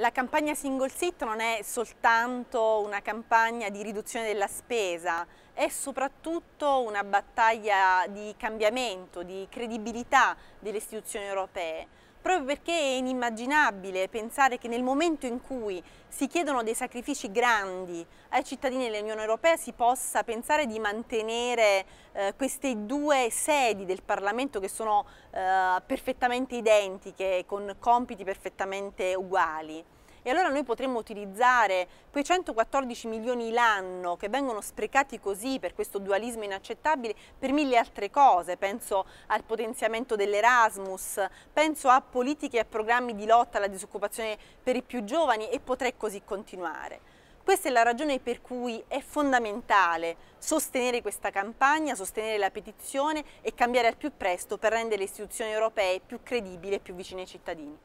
La campagna Single Seat non è soltanto una campagna di riduzione della spesa, è soprattutto una battaglia di cambiamento, di credibilità delle istituzioni europee, proprio perché è inimmaginabile pensare che nel momento in cui si chiedono dei sacrifici grandi ai cittadini dell'Unione Europea si possa pensare di mantenere eh, queste due sedi del Parlamento che sono eh, perfettamente identiche, con compiti perfettamente uguali. E allora noi potremmo utilizzare quei 114 milioni l'anno che vengono sprecati così per questo dualismo inaccettabile per mille altre cose. Penso al potenziamento dell'Erasmus, penso a politiche e a programmi di lotta alla disoccupazione per i più giovani e potrei così continuare. Questa è la ragione per cui è fondamentale sostenere questa campagna, sostenere la petizione e cambiare al più presto per rendere le istituzioni europee più credibili e più vicine ai cittadini.